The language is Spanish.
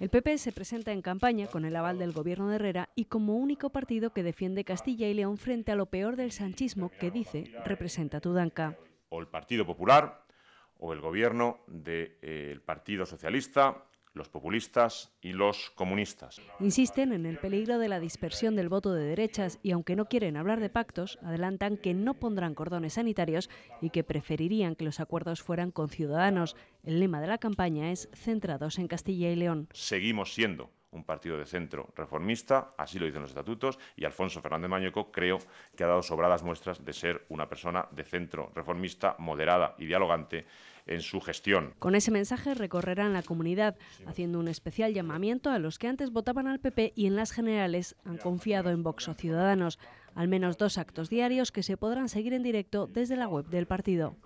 El PP se presenta en campaña con el aval del gobierno de Herrera y como único partido que defiende Castilla y León frente a lo peor del sanchismo que dice representa Tudanca. O el Partido Popular o el gobierno del eh, Partido Socialista los populistas y los comunistas. Insisten en el peligro de la dispersión del voto de derechas y aunque no quieren hablar de pactos, adelantan que no pondrán cordones sanitarios y que preferirían que los acuerdos fueran con ciudadanos. El lema de la campaña es centrados en Castilla y León. Seguimos siendo un partido de centro reformista, así lo dicen los estatutos, y Alfonso Fernández Mañeco creo que ha dado sobradas muestras de ser una persona de centro reformista, moderada y dialogante en su gestión. Con ese mensaje recorrerán la comunidad, haciendo un especial llamamiento a los que antes votaban al PP y en las generales han confiado en Vox o Ciudadanos. Al menos dos actos diarios que se podrán seguir en directo desde la web del partido.